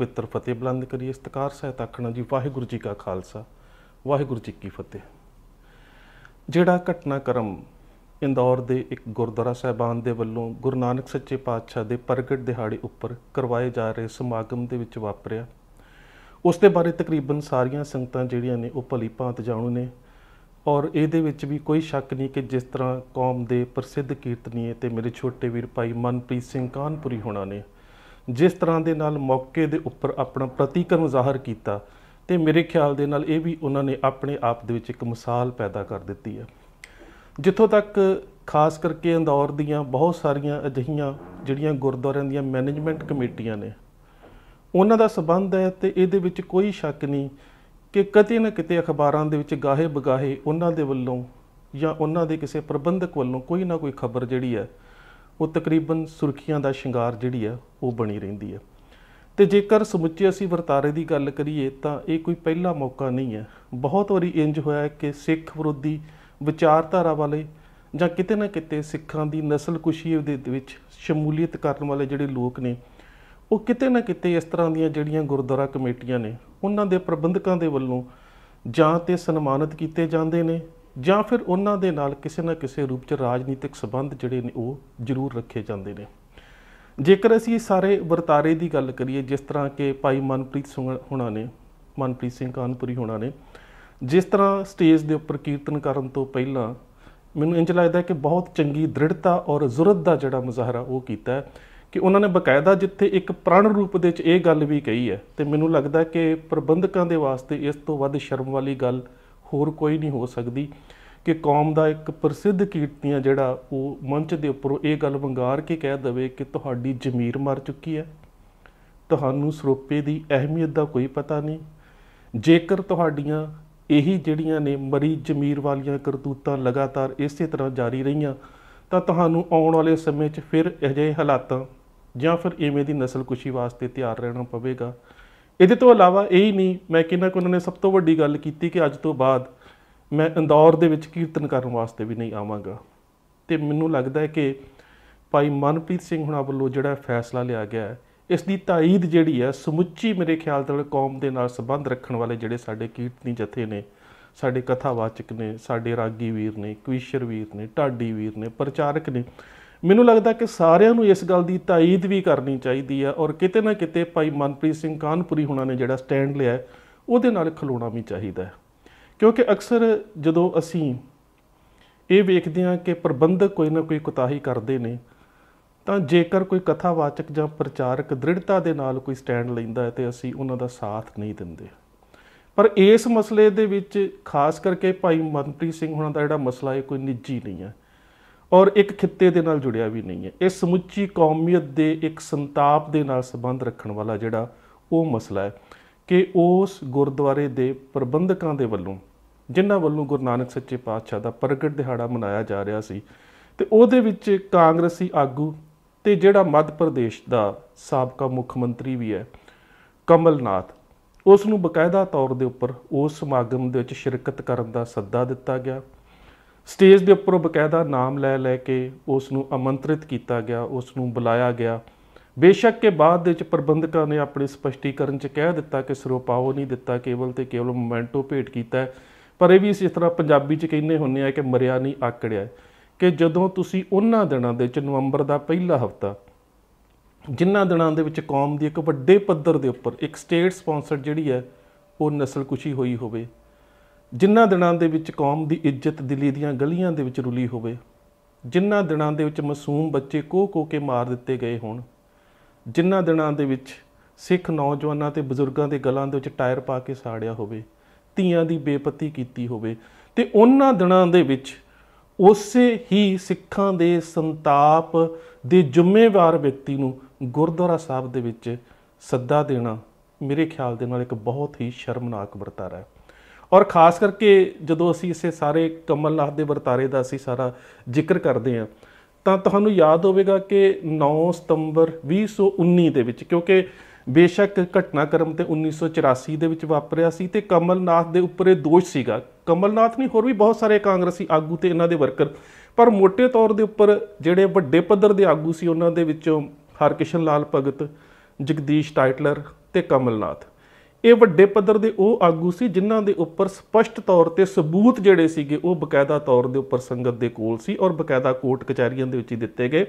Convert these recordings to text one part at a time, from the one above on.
ਪਵਿੱਤਰ ਫਤਿਹ ਬੁਲੰਦ ਕਰੀਏ ਸਤਕਾਰ ਸਹਿਤ ਆਖਣਾ ਜੀ ਵਾਹਿਗੁਰੂ ਜੀ ਕਾ ਖਾਲਸਾ ਵਾਹਿਗੁਰੂ ਜੀ ਕੀ ਫਤਿਹ ਜਿਹੜਾ ਘਟਨਾਕ੍ਰਮ ਇੰਦੌਰ ਦੇ ਇੱਕ ਗੁਰਦੁਆਰਾ ਸਹਿਬਾਨ ਦੇ ਵੱਲੋਂ ਗੁਰੂ ਨਾਨਕ ਸੱਚੇ ਪਾਤਸ਼ਾਹ ਦੇ ਪ੍ਰਗਟ ਦਿਹਾੜੇ ਉੱਪਰ ਕਰਵਾਏ ਜਾ ਰਹੇ ਸਮਾਗਮ ਦੇ ਵਿੱਚ ਵਾਪਰਿਆ ਉਸ ਦੇ ਬਾਰੇ ਤਕਰੀਬਨ ਸਾਰੀਆਂ ਸੰਗਤਾਂ ਜਿਹੜੀਆਂ ਨੇ ਉਹ ਭਲੀ ਭਾਂਤ ਜਾਣੂ ਨੇ ਔਰ ਇਹਦੇ ਵਿੱਚ ਵੀ ਕੋਈ ਸ਼ੱਕ ਨਹੀਂ ਕਿ ਜਿਸ ਤਰ੍ਹਾਂ ਕੌਮ ਦੇ ਪ੍ਰਸਿੱਧ ਕੀਰਤਨੀਏ ਤੇ ਮੇਰੇ ਛੋਟੇ ਵੀਰ ਭਾਈ ਮਨਪ੍ਰੀਤ ਸਿੰਘ ਕਾਨਪੁਰੀ ਹੋਣਾ ਨੇ ਜਿਸ ਤਰ੍ਹਾਂ ਦੇ ਨਾਲ ਮੌਕੇ ਦੇ ਉੱਪਰ ਆਪਣਾ ਪ੍ਰਤੀਕਰਮ ਜ਼ਾਹਰ ਕੀਤਾ ਤੇ ਮੇਰੇ ਖਿਆਲ ਦੇ ਨਾਲ ਇਹ ਵੀ ਉਹਨਾਂ ਨੇ ਆਪਣੇ ਆਪ ਦੇ ਵਿੱਚ ਇੱਕ ਮਿਸਾਲ ਪੈਦਾ ਕਰ ਦਿੱਤੀ ਹੈ ਜਿੱਥੋਂ ਤੱਕ ਖਾਸ ਕਰਕੇ ਅੰਦੌਰ ਦੀਆਂ ਬਹੁਤ ਸਾਰੀਆਂ ਅਜਿਹੀਆਂ ਜਿਹੜੀਆਂ ਗੁਰਦੁਆਰਿਆਂ ਦੀਆਂ ਮੈਨੇਜਮੈਂਟ ਕਮੇਟੀਆਂ ਨੇ ਉਹਨਾਂ ਦਾ ਸਬੰਧ ਹੈ ਤੇ ਇਹਦੇ ਵਿੱਚ ਕੋਈ ਸ਼ੱਕ ਨਹੀਂ ਕਿ ਕਦੇ ਨਾ ਕਿਤੇ ਅਖਬਾਰਾਂ ਦੇ ਵਿੱਚ ਗਾਹੇ ਬਗਾਹੇ ਉਹਨਾਂ ਦੇ ਵੱਲੋਂ ਜਾਂ ਉਹਨਾਂ ਦੇ ਕਿਸੇ ਪ੍ਰਬੰਧਕ ਵੱਲੋਂ ਕੋਈ ਨਾ ਕੋਈ ਖਬਰ ਜਿਹੜੀ ਹੈ ਉਹ ਤਕਰੀਬਨ ਸੁਰਖੀਆਂ ਦਾ ਸ਼ਿੰਗਾਰ ਜਿਹੜੀ ਆ ਉਹ ਬਣੀ ਰਹਿੰਦੀ ਆ ਤੇ ਜੇਕਰ ਸਮੁੱਚੇ ਅਸੀਂ ਵਰਤਾਰੇ ਦੀ ਗੱਲ ਕਰੀਏ ਤਾਂ ਇਹ ਕੋਈ ਪਹਿਲਾ ਮੌਕਾ ਨਹੀਂ ਹੈ ਬਹੁਤ ਵਾਰੀ ਇੰਜ ਹੋਇਆ ਕਿ ਸਿੱਖ ਵਿਰੋਧੀ ਵਿਚਾਰਧਾਰਾ ਵਾਲੇ ਜਾਂ ਕਿਤੇ ਨਾ ਕਿਤੇ ਸਿੱਖਾਂ ਦੀ ਨਸਲਕੁਸ਼ੀ ਦੇ ਵਿੱਚ ਸ਼ਮੂਲੀਅਤ ਕਰਨ ਵਾਲੇ ਜਿਹੜੇ ਲੋਕ ਨੇ ਉਹ ਕਿਤੇ ਨਾ ਕਿਤੇ ਇਸ ਤਰ੍ਹਾਂ ਦੀਆਂ ਜਿਹੜੀਆਂ ਗੁਰਦੁਆਰਾ ਕਮੇਟੀਆਂ ਨੇ ਉਹਨਾਂ ਦੇ ਪ੍ਰਬੰਧਕਾਂ ਦੇ ਵੱਲੋਂ ਜਾਂ ਤੇ ਸਨਮਾਨਿਤ ਕੀਤੇ ਜਾਂਦੇ ਨੇ ਜਾਂ ਫਿਰ ਉਹਨਾਂ ਦੇ ਨਾਲ ਕਿਸੇ ਨਾ ਕਿਸੇ ਰੂਪ 'ਚ ਰਾਜਨੀਤਿਕ ਸਬੰਧ ਜਿਹੜੇ ਨੇ ਉਹ ਜ਼ਰੂਰ ਰੱਖੇ ਜਾਂਦੇ ਨੇ ਜੇਕਰ ਅਸੀਂ ਸਾਰੇ ਵਰਤਾਰੇ ਦੀ ਗੱਲ ਕਰੀਏ ਜਿਸ ਤਰ੍ਹਾਂ ਕਿ ਭਾਈ ਮਨਪ੍ਰੀਤ ਸਿੰਘ ਹੋਣਾ ਨੇ ਮਨਪ੍ਰੀਤ ਸਿੰਘ ਕਾਨਪੁਰੀ ਹੋਣਾ ਨੇ ਜਿਸ ਤਰ੍ਹਾਂ ਸਟੇਜ ਦੇ ਉੱਪਰ ਕੀਰਤਨ ਕਰਨ ਤੋਂ ਪਹਿਲਾਂ ਮੈਨੂੰ ਇੰਜ ਲੱਗਦਾ ਕਿ ਬਹੁਤ ਚੰਗੀ ਦ੍ਰਿੜਤਾ ਔਰ ਜ਼ੁਰਤ ਦਾ ਜਿਹੜਾ ਮੁਜ਼ਾਹਰਾ ਉਹ ਕੀਤਾ ਹੈ ਕਿ ਉਹਨਾਂ ਨੇ ਬਕਾਇਦਾ ਜਿੱਥੇ ਇੱਕ ਪ੍ਰਣ ਰੂਪ ਦੇ ਵਿੱਚ ਇਹ ਗੱਲ ਵੀ ਕਹੀ ਹੈ ਤੇ ਮੈਨੂੰ ਲੱਗਦਾ ਕਿ ਪ੍ਰਬੰਧਕਾਂ ਦੇ ਵਾਸਤੇ ਇਸ ਤੋਂ ਵੱਧ ਸ਼ਰਮ ਵਾਲੀ ਗੱਲ ਹੋਰ ਕੋਈ ਨਹੀਂ ਹੋ ਸਕਦੀ ਕਿ ਕੌਮ ਦਾ ਇੱਕ ਪ੍ਰਸਿੱਧ ਕੀਰਤਨੀਆ ਜਿਹੜਾ ਉਹ ਮੰਚ ਦੇ ਉੱਪਰ ਇਹ ਗੱਲ ਵੰਗਾਰ ਕੇ ਕਹਿ ਦਵੇ ਕਿ ਤੁਹਾਡੀ ਜ਼ਮੀਰ ਮਰ ਚੁੱਕੀ ਹੈ ਤੁਹਾਨੂੰ ਸਰੋਪੇ ਦੀ ਅਹਿਮੀਅਤ ਦਾ ਕੋਈ ਪਤਾ ਨਹੀਂ ਜੇਕਰ ਤੁਹਾਡੀਆਂ ਇਹੀ ਜਿਹੜੀਆਂ ਨੇ ਮਰੀ ਜ਼ਮੀਰ ਵਾਲੀਆਂ ਕਰਤੂਤਾਂ ਲਗਾਤਾਰ ਇਸੇ ਤਰ੍ਹਾਂ ਜਾਰੀ ਰਹੀਆਂ ਤਾਂ ਤੁਹਾਨੂੰ ਆਉਣ ਵਾਲੇ ਸਮੇਂ 'ਚ ਫਿਰ ਅਜਿਹੇ ਹਾਲਾਤਾਂ ਜਾਂ ਫਿਰ ਇਵੇਂ ਦੀ ਨਸਲ ਕੁਸ਼ੀ ਵਾਸਤੇ ਤਿਆਰ ਰਹਿਣਾ ਪਵੇਗਾ ਇਹਦੇ ਤੋਂ ਇਲਾਵਾ ਇਹ ਹੀ ਨਹੀਂ ਮੈਂ ਕਿਹਾ ਕਿ ਉਹਨਾਂ ਨੇ ਸਭ ਤੋਂ ਵੱਡੀ ਗੱਲ ਕੀਤੀ ਕਿ ਅੱਜ ਤੋਂ ਬਾਅਦ ਮੈਂ ਇੰਦੌਰ ਦੇ ਵਿੱਚ ਕੀਰਤਨ ਕਰਨ ਵਾਸਤੇ ਵੀ ਨਹੀਂ ਆਵਾਂਗਾ ਤੇ ਮੈਨੂੰ ਲੱਗਦਾ ਹੈ ਕਿ ਭਾਈ ਮਨਪ੍ਰੀਤ ਸਿੰਘ ਹੁਣਾਂ ਵੱਲੋਂ ਜਿਹੜਾ ਫੈਸਲਾ ਲਿਆ ਗਿਆ ਹੈ ਇਸ ਦੀ ਤਾਇਦ ਜਿਹੜੀ ਹੈ ਸਮੁੱਚੀ ਮੇਰੇ ਖਿਆਲ ਨਾਲ ਕੌਮ ਦੇ ਨਾਲ ਸੰਬੰਧ ਰੱਖਣ ਵਾਲੇ ਜਿਹੜੇ ਸਾਡੇ ਕੀਰਤਨੀ ਜਥੇ ਨੇ ਸਾਡੇ ਕਥਾਵਾਚਕ ਨੇ ਸਾਡੇ ਰਾਗੀ ਵੀਰ ਨੇ ਕਵੀਸ਼ਰ ਵੀਰ ਨੇ ਢਾਡੀ ਵੀਰ ਨੇ ਪ੍ਰਚਾਰਕ ਨੇ ਮੈਨੂੰ ਲੱਗਦਾ ਕਿ ਸਾਰਿਆਂ ਨੂੰ ਇਸ ਗੱਲ ਦੀ ਤਾਇਦ ਵੀ ਕਰਨੀ ਚਾਹੀਦੀ ਆ ਔਰ ਕਿਤੇ ਨਾ ਕਿਤੇ ਭਾਈ ਮਨਪ੍ਰੀਤ ਸਿੰਘ ਕਾਨਪੁਰੀ ਹੁਣਾਂ ਨੇ ਜਿਹੜਾ ਸਟੈਂਡ ਲਿਆ ਉਹਦੇ ਨਾਲ ਖਲੋਣਾ ਵੀ ਚਾਹੀਦਾ ਹੈ ਕਿਉਂਕਿ ਅਕਸਰ ਜਦੋਂ ਅਸੀਂ ਇਹ ਵੇਖਦੇ ਹਾਂ ਕਿ ਪ੍ਰਬੰਧਕ ਕੋਈ ਨਾ ਕੋਈ ਕੁਤਾਹੀ ਕਰਦੇ ਨੇ ਤਾਂ ਜੇਕਰ ਕੋਈ ਕਥਾਵਾਚਕ ਜਾਂ ਪ੍ਰਚਾਰਕ ਦ੍ਰਿੜਤਾ ਦੇ ਨਾਲ ਕੋਈ ਸਟੈਂਡ ਲੈਂਦਾ ਹੈ ਤੇ ਅਸੀਂ ਉਹਨਾਂ ਦਾ ਸਾਥ ਨਹੀਂ ਦਿੰਦੇ ਪਰ ਇਸ ਮਸਲੇ ਦੇ ਵਿੱਚ ਖਾਸ ਕਰਕੇ ਭਾਈ ਮਨਪ੍ਰੀਤ ਸਿੰਘ ਹੁਣਾਂ ਦਾ ਜਿਹੜਾ ਮਸਲਾ ਹੈ ਕੋਈ ਨਿੱਜੀ ਨਹੀਂ ਹੈ ਔਰ ਇੱਕ ਖਿੱਤੇ ਦੇ ਨਾਲ ਜੁੜਿਆ ਵੀ ਨਹੀਂ ਹੈ ਇਹ ਸਮੁੱਚੀ ਕੌਮੀਅਤ ਦੇ ਇੱਕ ਸੰਤਾਪ ਦੇ ਨਾਲ ਸੰਬੰਧ ਰੱਖਣ ਵਾਲਾ ਜਿਹੜਾ ਉਹ ਮਸਲਾ ਹੈ ਕਿ ਉਸ ਗੁਰਦੁਆਰੇ ਦੇ ਪ੍ਰਬੰਧਕਾਂ ਦੇ ਵੱਲੋਂ ਜਿਨ੍ਹਾਂ ਵੱਲੋਂ ਗੁਰੂ ਨਾਨਕ ਸੱਚੇ ਪਾਤਸ਼ਾਹ ਦਾ ਪ੍ਰਗਟ ਦਿਹਾੜਾ ਮਨਾਇਆ ਜਾ ਰਿਹਾ ਸੀ ਤੇ ਉਹਦੇ ਵਿੱਚ ਕਾਂਗਰਸੀ ਆਗੂ ਤੇ ਜਿਹੜਾ ਮੱਧ ਪ੍ਰਦੇਸ਼ ਦਾ ਸਾਬਕਾ ਮੁੱਖ ਮੰਤਰੀ ਵੀ ਹੈ ਕਮਲਨਾਥ ਉਸ ਨੂੰ ਬਕਾਇਦਾ ਤੌਰ ਦੇ ਉੱਪਰ ਉਸ ਸਮਾਗਮ ਦੇ ਵਿੱਚ ਸ਼ਿਰਕਤ ਕਰਨ ਦਾ ਸੱਦਾ ਦਿੱਤਾ ਗਿਆ ਸਟੇਜ ਦੇ ਉੱਪਰ ਬਕਾਇਦਾ ਨਾਮ ਲੈ ਲੈ ਕੇ ਉਸ ਨੂੰ ਆਮੰਤ੍ਰਿਤ ਕੀਤਾ ਗਿਆ ਉਸ ਨੂੰ ਬੁਲਾਇਆ ਗਿਆ ਬੇਸ਼ੱਕ ਕੇ ਬਾਅਦ ਵਿੱਚ ਪ੍ਰਬੰਧਕਾਂ ਨੇ ਆਪਣੇ ਸਪਸ਼ਟੀਕਰਨ 'ਚ ਕਹਿ ਦਿੱਤਾ ਕਿ ਸਰੋਪਾਓ ਨਹੀਂ ਦਿੱਤਾ ਕੇਵਲ ਤੇ ਕੇਵਲ ਮੋਮੈਂਟੋ ਭੇਟ ਕੀਤਾ ਪਰ ਇਹ ਵੀ ਇਸ ਤਰ੍ਹਾਂ ਪੰਜਾਬੀ 'ਚ ਕਹਿੰਦੇ ਹੁੰਨੇ ਆ ਕਿ ਮਰਿਆ ਨਹੀਂ ਆਕੜਿਆ ਕਿ ਜਦੋਂ ਤੁਸੀਂ ਉਹਨਾਂ ਦਿਨਾਂ ਦੇ ਵਿੱਚ ਨਵੰਬਰ ਦਾ ਪਹਿਲਾ ਹਫਤਾ ਜਿਨ੍ਹਾਂ ਦਿਨਾਂ ਦੇ ਵਿੱਚ ਕੌਮ ਦੀ ਇੱਕ ਵੱਡੇ ਪੱਧਰ ਦੇ ਉੱਪਰ ਇੱਕ ਸਟੇਟ ਸਪਾਂਸਰਡ ਜਿਹੜੀ ਹੈ ਉਹ ਨਸਲ ਕੁਸ਼ੀ ਹੋਈ ਹੋਵੇ ਜਿਨ੍ਹਾਂ ਦਿਨਾਂ ਦੇ ਵਿੱਚ ਕੌਮ ਦੀ ਇੱਜ਼ਤ ਦਿੱਲੀ ਦੀਆਂ ਗਲੀਆਂ ਦੇ ਵਿੱਚ ਰੁਲੀ ਹੋਵੇ ਜਿਨ੍ਹਾਂ ਦਿਨਾਂ ਦੇ ਵਿੱਚ ਮਾਸੂਮ ਬੱਚੇ ਕੋਹ ਕੋ ਕੇ ਮਾਰ ਦਿੱਤੇ ਗਏ ਹੋਣ ਜਿਨ੍ਹਾਂ ਦਿਨਾਂ ਦੇ ਵਿੱਚ ਸਿੱਖ ਨੌਜਵਾਨਾਂ ਤੇ ਬਜ਼ੁਰਗਾਂ ਦੇ ਗਲਾਂ ਦੇ ਵਿੱਚ ਟਾਇਰ ਪਾ ਕੇ ਸਾੜਿਆ ਹੋਵੇ ਧੀਆਂ ਦੀ ਬੇਪਤੀ ਕੀਤੀ ਹੋਵੇ ਤੇ ਉਹਨਾਂ ਦਿਨਾਂ ਦੇ ਵਿੱਚ ਉਸੇ ਹੀ ਸਿੱਖਾਂ ਦੇ ਸੰਤਾਪ ਦੇ ਜ਼ਿੰਮੇਵਾਰ ਵਿਅਕਤੀ ਨੂੰ ਗੁਰਦੁਆਰਾ ਸਾਹਿਬ ਦੇ ਵਿੱਚ ਸੱਦਾ ਦੇਣਾ ਮੇਰੇ ਖਿਆਲ ਦੇ ਨਾਲ ਇੱਕ ਬਹੁਤ ਹੀ ਸ਼ਰਮਨਾਕ ਵਰਤਾਰਾ ਹੈ ਔਰ ਖਾਸ ਕਰਕੇ ਜਦੋਂ ਅਸੀਂ ਇਸੇ ਸਾਰੇ ਕਮਲਨਾਥ ਦੇ ਵਰਤਾਰੇ ਦਾ ਅਸੀਂ ਸਾਰਾ ਜ਼ਿਕਰ ਕਰਦੇ ਹਾਂ ਤਾਂ ਤੁਹਾਨੂੰ ਯਾਦ ਹੋਵੇਗਾ ਕਿ 9 ਸਤੰਬਰ 2019 ਦੇ ਵਿੱਚ ਕਿਉਂਕਿ ਬੇਸ਼ੱਕ ਘਟਨਾਕ੍ਰਮ ਤੇ 1984 ਦੇ ਵਿੱਚ ਵਾਪਰਿਆ ਸੀ ਤੇ ਕਮਲਨਾਥ ਦੇ ਉੱਪਰ ਇਹ ਦੋਸ਼ ਸੀਗਾ ਕਮਲਨਾਥ ਨਹੀਂ ਹੋਰ ਵੀ ਬਹੁਤ ਸਾਰੇ ਕਾਂਗਰਸੀ ਆਗੂ ਤੇ ਇਹਨਾਂ ਦੇ ਵਰਕਰ ਪਰ ਮੋٹے ਤੌਰ ਦੇ ਉੱਪਰ ਜਿਹੜੇ ਵੱਡੇ ਪੱਧਰ ਦੇ ਆਗੂ ਸੀ ਉਹਨਾਂ ਦੇ ਵਿੱਚੋਂ ਹਰਕਿਸ਼ਨ ਲਾਲ ਭਗਤ ਜਗਦੀਸ਼ ਟਾਈਟਲਰ ਤੇ ਕਮਲਨਾਥ ਇਹ ਵੱਡੇ ਪੱਧਰ ਦੇ ਉਹ ਆਗੂ ਸੀ ਜਿਨ੍ਹਾਂ ਦੇ ਉੱਪਰ ਸਪਸ਼ਟ ਤੌਰ ਤੇ ਸਬੂਤ ਜਿਹੜੇ ਸੀਗੇ ਉਹ ਬਕਾਇਦਾ ਤੌਰ ਦੇ ਉੱਪਰ ਸੰਗਤ ਦੇ ਕੋਲ ਸੀ ਔਰ ਬਕਾਇਦਾ ਕੋਰਟ ਕਚਹਿਰੀਆਂ ਦੇ ਵਿੱਚ ਹੀ ਦਿੱਤੇ ਗਏ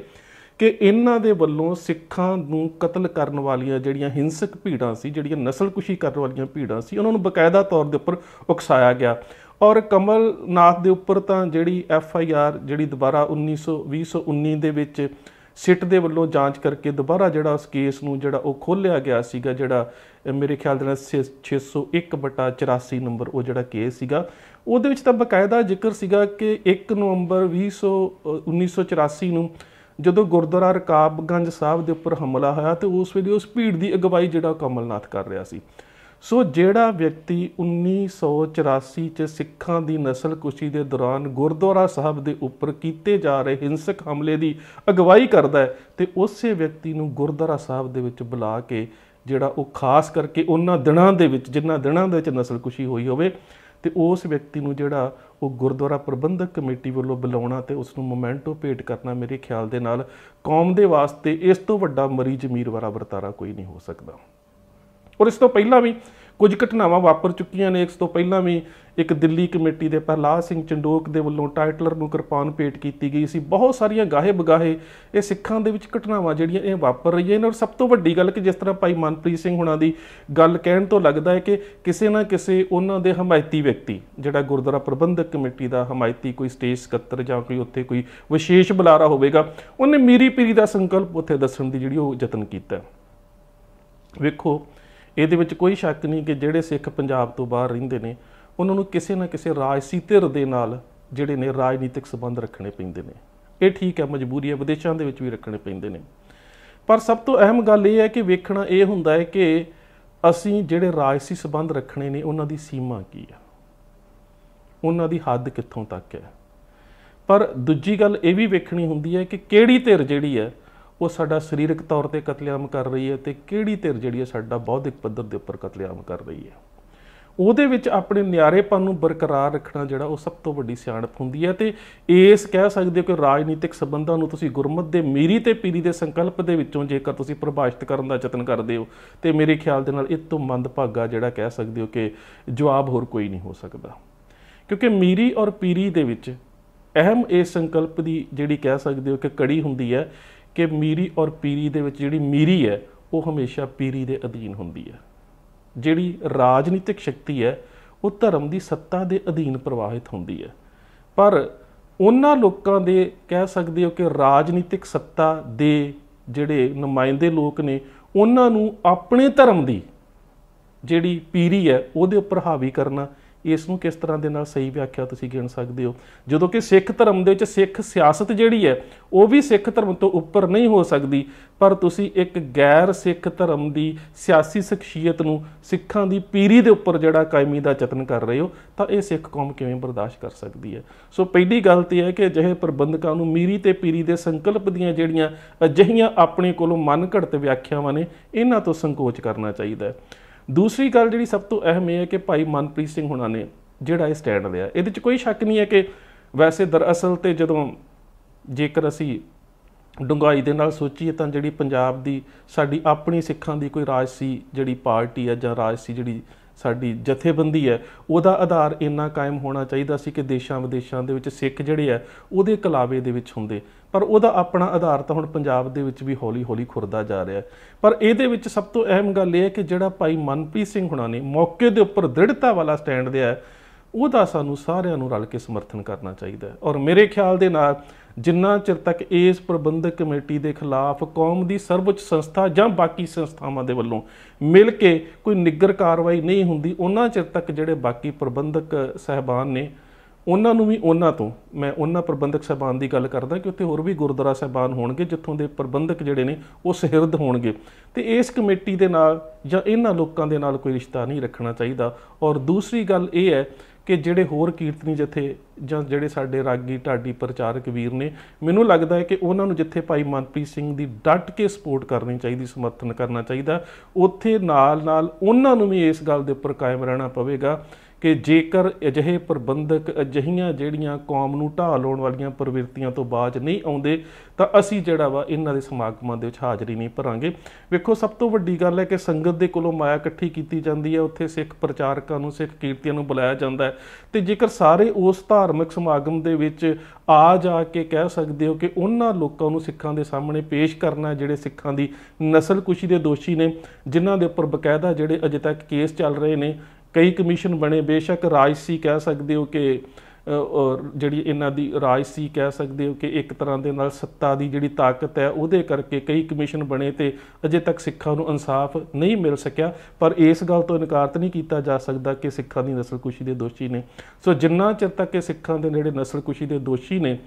ਕਿ ਇਹਨਾਂ ਦੇ ਵੱਲੋਂ ਸਿੱਖਾਂ ਨੂੰ ਕਤਲ ਕਰਨ ਵਾਲੀਆਂ ਜਿਹੜੀਆਂ ਹਿੰਸਕ ਭੀੜਾਂ ਸੀ ਜਿਹੜੀਆਂ ਨਸਲਕੁਸ਼ੀ ਕਰਨ ਵਾਲੀਆਂ ਭੀੜਾਂ ਸੀ ਉਹਨਾਂ ਨੂੰ ਬਕਾਇਦਾ ਤੌਰ ਦੇ ਉੱਪਰ ਉਕਸਾਇਆ ਗਿਆ ਔਰ ਕਮਲ ਨਾਥ ਦੇ ਉੱਪਰ ਤਾਂ ਜਿਹੜੀ ਐਫ ਆਈ ਆਰ ਜਿਹੜੀ ਦੁਬਾਰਾ 1920 19 ਦੇ ਵਿੱਚ ਸਿੱਟ ਦੇ ਵੱਲੋਂ ਜਾਂਚ ਕਰਕੇ ਦੁਬਾਰਾ ਜਿਹੜਾ ਉਸ ਕੇਸ ਨੂੰ ਜਿਹੜਾ ਉਹ ਖੋਲਿਆ ਗਿਆ ਸੀਗਾ ਜਿਹੜਾ ਮੇਰੇ ਖਿਆਲ ਦੇ ਨਾਲ 601/84 ਨੰਬਰ ਉਹ ਜਿਹੜਾ ਕੇਸ ਸੀਗਾ ਉਹਦੇ ਵਿੱਚ ਤਾਂ ਬਕਾਇਦਾ ਜ਼ਿਕਰ ਸੀਗਾ ਕਿ 1 ਨਵੰਬਰ 20 1984 ਨੂੰ ਜਦੋਂ ਗੁਰਦੁਆਰਾ ਰਕਾਬਗੰਜ ਸਾਹਿਬ ਦੇ ਉੱਪਰ ਹਮਲਾ ਹੋਇਆ ਤੇ ਉਸ ਵੇਲੇ ਉਸ ਭੀੜ ਦੀ ਅਗਵਾਈ ਜਿਹੜਾ ਕਮਲਨਾਥ ਕਰ ਰਿਹਾ ਸੀ ਸੋ ਜਿਹੜਾ ਵਿਅਕਤੀ 1984 ਚ ਸਿੱਖਾਂ ਦੀ ਨਸਲਕੁਸ਼ੀ ਦੇ ਦੌਰਾਨ ਗੁਰਦੁਆਰਾ ਸਾਹਿਬ ਦੇ ਉੱਪਰ ਕੀਤੇ ਜਾ ਰਹੇ ਹਿੰਸਕ ਹਮਲੇ ਦੀ ਅਗਵਾਈ ਕਰਦਾ ਹੈ ਤੇ ਉਸੇ ਵਿਅਕਤੀ ਨੂੰ ਗੁਰਦੁਆਰਾ ਸਾਹਿਬ ਦੇ ਵਿੱਚ ਬੁਲਾ ਕੇ ਜਿਹੜਾ ਉਹ ਖਾਸ ਕਰਕੇ ਉਹਨਾਂ ਦਿਨਾਂ ਦੇ ਵਿੱਚ ਜਿਨ੍ਹਾਂ ਦਿਨਾਂ ਦੇ ਵਿੱਚ ਨਸਲਕੁਸ਼ੀ ਹੋਈ ਹੋਵੇ ਤੇ ਉਸ ਵਿਅਕਤੀ ਨੂੰ ਜਿਹੜਾ ਉਹ ਗੁਰਦੁਆਰਾ ਪ੍ਰਬੰਧਕ ਕਮੇਟੀ ਵੱਲੋਂ ਬੁਲਾਉਣਾ ਤੇ ਉਸ ਨੂੰ ਮੋਮੈਂਟੋ ਪੇਟ ਕਰਨਾ ਮੇਰੇ ਖਿਆਲ ਦੇ ਨਾਲ ਕੌਮ ਦੇ ਵਾਸਤੇ ਇਸ ਤੋਂ ਵੱਡਾ ਮਰੀ ਜ਼ਮੀਰ ਵਾਲਾ ਵਰਤਾਰਾ ਕੋਈ ਨਹੀਂ ਹੋ ਸਕਦਾ ਔਰ ਇਸ ਤੋਂ ਪਹਿਲਾਂ ਵੀ ਕੁਝ ਘਟਨਾਵਾਂ ਵਾਪਰ ਚੁੱਕੀਆਂ ਨੇ ਇਸ ਤੋਂ ਪਹਿਲਾਂ ਵੀ ਇੱਕ ਦਿੱਲੀ ਕਮੇਟੀ ਦੇ ਪ੍ਰਹਲਾਦ ਸਿੰਘ ਚੰਡੋਕ ਦੇ ਵੱਲੋਂ ਟਾਈਟਲਰ ਨੂੰ ਕਿਰਪਾਨ ਪੇਟ ਕੀਤੀ ਗਈ ਸੀ ਬਹੁਤ ਸਾਰੀਆਂ ਗਾਹੇ ਬਗਾਹੇ ਇਹ ਸਿੱਖਾਂ ਦੇ ਵਿੱਚ ਘਟਨਾਵਾਂ ਜਿਹੜੀਆਂ ਇਹ ਵਾਪਰ ਰਹੀਆਂ ਨੇ ਔਰ ਸਭ ਤੋਂ ਵੱਡੀ ਗੱਲ ਕਿ ਜਿਸ ਤਰ੍ਹਾਂ ਭਾਈ ਮਨਪ੍ਰੀਤ ਸਿੰਘ ਹੁਣਾਂ ਦੀ ਗੱਲ ਕਹਿਣ ਤੋਂ ਲੱਗਦਾ ਹੈ ਕਿ ਕਿਸੇ ਨਾ ਕਿਸੇ ਉਹਨਾਂ ਦੇ ਹਮਾਇਤੀ ਵਿਅਕਤੀ ਜਿਹੜਾ ਗੁਰਦੁਆਰਾ ਪ੍ਰਬੰਧਕ ਕਮੇਟੀ ਦਾ ਹਮਾਇਤੀ ਕੋਈ ਸਟੇਜ ਸਕੱਤਰ ਜਾਂ ਕੋਈ ਉੱਥੇ ਕੋਈ ਵਿਸ਼ੇਸ਼ ਬੁਲਾਰਾ ਹੋਵੇਗਾ ਉਹਨੇ ਮੀਰੀ ਪੀਰੀ ਦਾ ਸੰਕਲਪ ਉੱਥੇ ਦੱਸਣ ਦੀ ਜਿਹੜੀ ਉਹ ਯਤਨ ਕੀਤਾ ਵੇਖੋ ਇਹਦੇ ਵਿੱਚ ਕੋਈ ਸ਼ੱਕ ਨਹੀਂ ਕਿ ਜਿਹੜੇ ਸਿੱਖ ਪੰਜਾਬ ਤੋਂ ਬਾਹਰ ਰਹਿੰਦੇ ਨੇ ਉਹਨਾਂ ਨੂੰ ਕਿਸੇ ਨਾ ਕਿਸੇ ਰਾਜਸੀ ਧਿਰ ਦੇ ਨਾਲ ਜਿਹੜੇ ਨੇ ਰਾਜਨੀਤਿਕ ਸਬੰਧ ਰੱਖਣੇ ਪੈਂਦੇ ਨੇ ਇਹ ਠੀਕ ਹੈ ਮਜਬੂਰੀ ਹੈ ਵਿਦੇਸ਼ਾਂ ਦੇ ਵਿੱਚ ਵੀ ਰੱਖਣੇ ਪੈਂਦੇ ਨੇ ਪਰ ਸਭ ਤੋਂ ਅਹਿਮ ਗੱਲ ਇਹ ਹੈ ਕਿ ਵੇਖਣਾ ਇਹ ਹੁੰਦਾ ਹੈ ਕਿ ਅਸੀਂ ਜਿਹੜੇ ਰਾਜਸੀ ਸਬੰਧ ਰੱਖਣੇ ਨੇ ਉਹਨਾਂ ਦੀ ਸੀਮਾ ਕੀ ਹੈ ਉਹਨਾਂ ਦੀ ਹੱਦ ਕਿੱਥੋਂ ਤੱਕ ਹੈ ਪਰ ਦੂਜੀ ਗੱਲ ਇਹ ਵੀ ਵੇਖਣੀ ਹੁੰਦੀ ਹੈ ਕਿ ਕਿਹੜੀ ਧਿਰ ਜਿਹੜੀ ਹੈ ਉਹ ਸਾਡਾ ਸਰੀਰਕ ਤੌਰ ਤੇ ਕਤਲੇਆਮ ਕਰ ਰਹੀ ਹੈ ਤੇ ਕਿਹੜੀ ਧਿਰ ਜਿਹੜੀ ਹੈ ਸਾਡਾ ਬੌਧਿਕ ਪੱਧਰ ਦੇ ਉੱਪਰ ਕਤਲੇਆਮ ਕਰ ਰਹੀ ਹੈ ਉਹਦੇ ਵਿੱਚ ਆਪਣੇ ਨਿਆਰੇਪਨ ਨੂੰ ਬਰਕਰਾਰ ਰੱਖਣਾ ਜਿਹੜਾ ਉਹ ਸਭ ਤੋਂ ਵੱਡੀ ਸਿਆਣਪ ਹੁੰਦੀ ਹੈ ਤੇ ਇਸ ਕਹਿ ਸਕਦੇ ਹੋ ਕਿ ਰਾਜਨੀਤਿਕ ਸਬੰਧਾਂ ਨੂੰ ਤੁਸੀਂ ਗੁਰਮਤ ਦੇ ਮੀਰੀ ਤੇ ਪੀਰੀ ਦੇ ਸੰਕਲਪ ਦੇ ਵਿੱਚੋਂ ਜੇਕਰ ਤੁਸੀਂ ਪਰਿਭਾਸ਼ਿਤ ਕਰਨ ਦਾ ਯਤਨ ਕਰਦੇ ਹੋ ਤੇ ਮੇਰੇ ਖਿਆਲ ਦੇ ਨਾਲ ਇਹ ਤੋਂ ਮੰਦਭਾਗਾ ਜਿਹੜਾ ਕਹਿ ਸਕਦੇ ਹੋ ਕਿ ਜਵਾਬ ਹੋਰ ਕੋਈ ਨਹੀਂ ਹੋ ਸਕਦਾ ਕਿਉਂਕਿ ਮੀਰੀ ਔਰ ਪੀਰੀ ਦੇ ਵਿੱਚ ਅਹਿਮ ਇਹ ਸੰਕਲਪ ਦੀ ਜਿਹੜੀ ਕਹਿ ਸਕਦੇ ਹੋ ਕਿ ਕੜੀ ਹੁੰਦੀ ਹੈ ਕਿ ਮੀਰੀ ਔਰ ਪੀਰੀ ਦੇ ਵਿੱਚ ਜਿਹੜੀ ਮੀਰੀ ਹੈ ਉਹ ਹਮੇਸ਼ਾ ਪੀਰੀ ਦੇ ਅਧੀਨ ਹੁੰਦੀ ਹੈ ਜਿਹੜੀ ਰਾਜਨੀਤਿਕ ਸ਼ਕਤੀ ਹੈ ਉਹ ਧਰਮ ਦੀ ਸੱਤਾ ਦੇ ਅਧੀਨ ਪ੍ਰਵਾਹਿਤ ਹੁੰਦੀ ਹੈ ਪਰ ਉਹਨਾਂ ਲੋਕਾਂ ਦੇ ਕਹਿ ਸਕਦੇ ਹੋ ਕਿ ਰਾਜਨੀਤਿਕ ਸੱਤਾ ਦੇ ਜਿਹੜੇ ਨੁਮਾਇੰਦੇ ਲੋਕ ਨੇ ਉਹਨਾਂ ਨੂੰ ਆਪਣੇ ਧਰਮ ਦੀ ਜਿਹੜੀ ਪੀਰੀ ਹੈ ਉਹਦੇ ਉੱਪਰ ਹਾਵੀ ਕਰਨਾ ਇਸ ਨੂੰ ਕਿਸ ਤਰ੍ਹਾਂ ਦੇ ਨਾਲ ਸਹੀ ਵਿਆਖਿਆ ਤੁਸੀਂ ਗਿਣ ਸਕਦੇ ਹੋ ਜਦੋਂ ਕਿ ਸਿੱਖ ਧਰਮ ਦੇ ਵਿੱਚ ਸਿੱਖ ਸਿਆਸਤ ਜਿਹੜੀ ਹੈ ਉਹ ਵੀ ਸਿੱਖ ਧਰਮ ਤੋਂ ਉੱਪਰ ਨਹੀਂ ਹੋ ਸਕਦੀ ਪਰ ਤੁਸੀਂ ਇੱਕ ਗੈਰ ਸਿੱਖ ਧਰਮ ਦੀ ਸਿਆਸੀ ਸ਼ਖਸੀਅਤ ਨੂੰ ਸਿੱਖਾਂ ਦੀ ਪੀਰੀ ਦੇ ਉੱਪਰ ਜਿਹੜਾ ਕਾਇਮੀ ਦਾ ਯਤਨ ਕਰ ਰਹੇ ਹੋ ਤਾਂ ਇਹ ਸਿੱਖ ਕੌਮ ਕਿਵੇਂ ਬਰਦਾਸ਼ਤ ਕਰ ਸਕਦੀ ਹੈ ਸੋ ਪਹਿਲੀ ਗੱਲ ਤੇ ਹੈ ਕਿ ਅਜਿਹੇ ਪ੍ਰਬੰਧਕਾਂ ਨੂੰ ਮੀਰੀ ਤੇ ਪੀਰੀ ਦੇ ਸੰਕਲਪ ਦੀਆਂ ਜਿਹੜੀਆਂ ਅਜਿਹੀਆਂ ਆਪਣੇ ਕੋਲੋਂ ਮਨ ਘੜਤ ਵਿਆਖਿਆਵਾਂ ਨੇ ਇਹਨਾਂ ਤੋਂ ਸੰਕੋਚ ਕਰਨਾ ਚਾਹੀਦਾ ਹੈ ਦੂਸਰੀ ਗੱਲ ਜਿਹੜੀ ਸਭ ਤੋਂ ਅਹਿਮ ਹੈ ਕਿ ਭਾਈ ਮਨਪ੍ਰੀਤ ਸਿੰਘ ਹੁਣਾਂ ਨੇ ਜਿਹੜਾ ਇਹ ਸਟੈਂਡ ਲਿਆ ਇਹਦੇ 'ਚ ਕੋਈ ਸ਼ੱਕ ਨਹੀਂ ਹੈ ਕਿ ਵੈਸੇ ਦਰਅਸਲ ਤੇ ਜਦੋਂ ਜੇਕਰ ਅਸੀਂ ਡੁੰਗਾਈ ਦੇ ਨਾਲ ਸੋਚੀਏ ਤਾਂ ਜਿਹੜੀ ਪੰਜਾਬ ਦੀ ਸਾਡੀ ਆਪਣੀ ਸਿੱਖਾਂ ਦੀ ਕੋਈ ਰਾਜਸੀ ਜਿਹੜੀ ਪਾਰਟੀ ਹੈ ਜਾਂ ਰਾਜਸੀ ਜਿਹੜੀ ਸਾਡੀ ਜਥੇਬੰਦੀ ਹੈ ਉਹਦਾ ਆਧਾਰ ਇੰਨਾ ਕਾਇਮ ਹੋਣਾ ਚਾਹੀਦਾ ਸੀ ਕਿ ਦੇਸ਼ਾਂ ਵਿਦੇਸ਼ਾਂ ਦੇ ਵਿੱਚ ਸਿੱਖ ਜਿਹੜੇ ਆ ਉਹਦੇ ਕਲਾਵੇ ਦੇ ਵਿੱਚ ਹੁੰਦੇ ਪਰ ਉਹਦਾ ਆਪਣਾ ਆਧਾਰ ਤਾਂ ਹੁਣ ਪੰਜਾਬ ਦੇ ਵਿੱਚ ਵੀ ਹੌਲੀ-ਹੌਲੀ ਖੁਰਦਾ ਜਾ ਰਿਹਾ ਪਰ ਇਹਦੇ ਵਿੱਚ ਸਭ ਤੋਂ ਅਹਿਮ ਗੱਲ ਇਹ ਹੈ ਕਿ ਜਿਹੜਾ ਭਾਈ ਮਨਪ੍ਰੀਤ ਸਿੰਘ ਹੁਣਾਂ ਨੇ ਮੌਕੇ ਦੇ ਉੱਪਰ ਦ੍ਰਿੜਤਾ ਵਾਲਾ ਸਟੈਂਡ ਲਿਆ ਉਹਦਾ ਸਾਨੂੰ ਸਾਰਿਆਂ ਨੂੰ ਰਲ ਕੇ ਸਮਰਥਨ ਕਰਨਾ ਚਾਹੀਦਾ ਹੈ ਔਰ ਮੇਰੇ ਖਿਆਲ ਦੇ ਨਾਲ ਜਿੰਨਾ ਚਿਰ ਤੱਕ ਇਸ ਪ੍ਰਬੰਧਕ ਕਮੇਟੀ ਦੇ ਖਿਲਾਫ ਕੌਮ ਦੀ ਸਰਵਉੱਚ ਸੰਸਥਾ ਜਾਂ ਬਾਕੀ ਸੰਸਥਾਵਾਂ ਦੇ ਵੱਲੋਂ ਮਿਲ ਕੇ ਕੋਈ ਨਿੱਗਰ ਕਾਰਵਾਈ ਨਹੀਂ ਹੁੰਦੀ ਉਹਨਾਂ ਚਿਰ ਤੱਕ ਜਿਹੜੇ ਬਾਕੀ ਪ੍ਰਬੰਧਕ ਸਹਿਬਾਨ ਨੇ ਉਹਨਾਂ ਨੂੰ ਵੀ ਉਹਨਾਂ ਤੋਂ ਮੈਂ ਉਹਨਾਂ ਪ੍ਰਬੰਧਕ ਸਹਿਬਾਨ ਦੀ ਗੱਲ ਕਰਦਾ ਕਿ ਉੱਥੇ ਹੋਰ ਵੀ ਗੁਰਦੁਆਰਾ ਸਹਿਬਾਨ ਹੋਣਗੇ ਜਿੱਥੋਂ ਦੇ ਪ੍ਰਬੰਧਕ ਜਿਹੜੇ ਨੇ ਉਹ ਸਹਿਰਦ ਹੋਣਗੇ ਤੇ ਇਸ ਕਮੇਟੀ ਦੇ ਨਾਲ ਜਾਂ ਇਹਨਾਂ ਲੋਕਾਂ ਦੇ ਨਾਲ ਕੋਈ ਰਿਸ਼ਤਾ ਨਹੀਂ ਰੱਖਣਾ ਚਾਹੀਦਾ ਔਰ ਦੂਸਰੀ ਗੱਲ ਇਹ ਹੈ ਕਿ ਜਿਹੜੇ ਹੋਰ ਕੀਰਤਨੀ ਜਥੇ ਜਾਂ ਜਿਹੜੇ ਸਾਡੇ ਰਾਗੀ ਢਾਡੀ ਪ੍ਰਚਾਰਕ ਵੀਰ ਨੇ ਮੈਨੂੰ ਲੱਗਦਾ ਹੈ ਕਿ ਉਹਨਾਂ ਨੂੰ ਜਿੱਥੇ ਭਾਈ ਮਨਪ੍ਰੀਤ ਸਿੰਘ ਦੀ ਡਟ ਕੇ ਸਪੋਰਟ ਕਰਨੀ ਚਾਹੀਦੀ ਸਮਰਥਨ ਕਰਨਾ ਚਾਹੀਦਾ ਉੱਥੇ ਨਾਲ ਨਾਲ ਉਹਨਾਂ ਨੂੰ ਵੀ ਇਸ ਗੱਲ ਦੇ ਉੱਪਰ ਕਾਇਮ ਰਹਿਣਾ ਪਵੇਗਾ ਕਿ ਜੇਕਰ ਅਜਿਹੇ ਪ੍ਰਬੰਧਕ ਅਜਹੀਆਂ ਜਿਹੜੀਆਂ ਕੌਮ ਨੂੰ ਢਾਹ ਲਾਉਣ ਵਾਲੀਆਂ ਪ੍ਰਵਿਰਤੀਆਂ ਤੋਂ ਬਾਜ ਨਹੀਂ ਆਉਂਦੇ ਤਾਂ ਅਸੀਂ ਜਿਹੜਾ ਵਾ ਇਹਨਾਂ ਦੇ ਸਮਾਗਮਾਂ ਦੇ ਵਿੱਚ ਹਾਜ਼ਰੀ ਨਹੀਂ ਭਰਾਂਗੇ ਵੇਖੋ ਸਭ ਤੋਂ ਵੱਡੀ ਗੱਲ ਹੈ ਕਿ ਸੰਗਤ ਦੇ ਕੋਲੋਂ ਮਾਇਆ ਇਕੱਠੀ ਕੀਤੀ ਜਾਂਦੀ ਹੈ ਉੱਥੇ ਸਿੱਖ ਪ੍ਰਚਾਰਕਾਂ ਨੂੰ ਸਿੱਖ ਕੀਰਤੀਆਂ ਨੂੰ ਬੁਲਾਇਆ ਜਾਂਦਾ ਹੈ ਤੇ ਜੇਕਰ ਸਾਰੇ ਉਸ ਧਾਰਮਿਕ ਸਮਾਗਮ ਦੇ ਵਿੱਚ ਆ ਜਾ ਕੇ ਕਹਿ ਸਕਦੇ ਹੋ ਕਿ ਉਹਨਾਂ ਲੋਕਾਂ ਨੂੰ ਸਿੱਖਾਂ ਦੇ ਸਾਹਮਣੇ ਪੇਸ਼ ਕਰਨਾ ਜਿਹੜੇ ਸਿੱਖਾਂ ਦੀ ਨਸਲ ਕੁਸ਼ੀ ਦੇ ਦੋਸ਼ੀ ਨੇ ਜਿਨ੍ਹਾਂ ਦੇ ਉੱਪਰ ਬਕਾਇਦਾ ਜਿਹੜੇ ਅਜੇ ਤੱਕ ਕੇਸ ਚੱਲ ਰਹੇ ਨੇ ਕਈ ਕਮਿਸ਼ਨ ਬਣੇ ਬੇਸ਼ੱਕ ਰਾਜਸੀ ਕਹਿ ਸਕਦੇ ਹੋ ਕਿ ਜਿਹੜੀ ਇਹਨਾਂ ਦੀ ਰਾਜਸੀ ਕਹਿ ਸਕਦੇ ਹੋ ਕਿ ਇੱਕ ਤਰ੍ਹਾਂ ਦੇ ਨਾਲ ਸੱਤਾ ਦੀ ਜਿਹੜੀ ਤਾਕਤ ਹੈ ਉਹਦੇ ਕਰਕੇ ਕਈ ਕਮਿਸ਼ਨ ਬਣੇ ਤੇ ਅਜੇ ਤੱਕ ਸਿੱਖਾਂ ਨੂੰ ਇਨਸਾਫ ਨਹੀਂ ਮਿਲ ਸਕਿਆ ਪਰ ਇਸ ਗੱਲ ਤੋਂ ਇਨਕਾਰ ਤਾਂ ਨਹੀਂ ਕੀਤਾ ਜਾ ਸਕਦਾ ਕਿ ਸਿੱਖਾਂ ਦੀ ਨਸਲਕੁਸ਼ੀ ਦੇ ਦੋਸ਼ੀ ਨੇ ਸੋ ਜਿੰਨਾ ਚਿਰ ਤੱਕ ਇਹ ਸਿੱਖਾਂ ਦੇ ਜਿਹੜੇ ਨਸਲਕੁਸ਼ੀ ਦੇ ਦੋਸ਼ੀ ਨੇ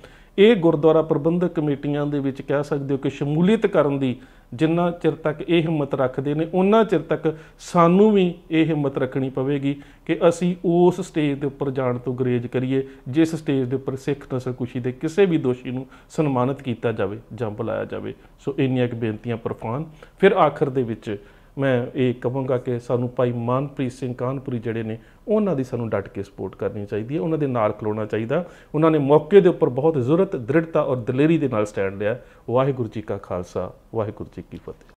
ਇਹ ਗੁਰਦੁਆਰਾ ਪ੍ਰਬੰਧਕ ਕਮੇਟੀਆਂ ਦੇ ਵਿੱਚ ਕਹਿ ਸਕਦੇ ਹੋ ਕਿ ਸ਼ਮੂਲੀਅਤ ਕਰਨ ਦੀ ਜਿੰਨਾ ਚਿਰ ਤੱਕ ਇਹ ਹਿੰਮਤ ਰੱਖਦੇ ਨੇ ਉਹਨਾਂ ਚਿਰ ਤੱਕ ਸਾਨੂੰ ਵੀ ਇਹ ਹਿੰਮਤ ਰੱਖਣੀ ਪਵੇਗੀ ਕਿ ਅਸੀਂ ਉਸ ਸਟੇਜ ਦੇ ਉੱਪਰ ਜਾਣ ਤੋਂ ਗਰੇਜ ਕਰੀਏ ਜਿਸ ਸਟੇਜ ਦੇ ਉੱਪਰ ਸਿੱਖ ਨਸਲਕੁਸ਼ੀ ਦੇ ਕਿਸੇ ਵੀ ਦੋਸ਼ੀ ਨੂੰ ਸਨਮਾਨਿਤ ਕੀਤਾ ਜਾਵੇ ਜਾਂ ਬੁਲਾਇਆ ਜਾਵੇ ਸੋ ਇੰਨੀਆਂ ਇੱਕ ਬੇਨਤੀਆਂ ਪਰਫਾਨ ਫਿਰ ਆਖਰ ਦੇ ਵਿੱਚ ਮੈਂ ਇਹ ਕਹਾਂਗਾ ਕਿ ਸਾਨੂੰ ਭਾਈ ਮਾਨਪ੍ਰੀਤ ਸਿੰਘ ਕਾਨਪੁਰੀ ਜਿਹੜੇ ਨੇ ਉਹਨਾਂ ਦੀ ਸਾਨੂੰ ਡਟ ਕੇ ਸਪੋਰਟ ਕਰਨੀ ਚਾਹੀਦੀ ਹੈ ਉਹਨਾਂ ਦੇ ਨਾਲ ਖਲੋਣਾ ਚਾਹੀਦਾ ਉਹਨਾਂ ਨੇ ਮੌਕੇ ਦੇ ਉੱਪਰ ਬਹੁਤ ਜ਼ੁਰਤ ਦ੍ਰਿੜਤਾ ਔਰ ਦਲੇਰੀ ਦੇ ਨਾਲ ਸਟੈਂਡ ਲਿਆ ਵਾਹਿਗੁਰੂ ਜੀ ਕਾ ਖਾਲਸਾ ਵਾਹਿਗੁਰੂ ਜੀ ਕੀ ਫਤਿਹ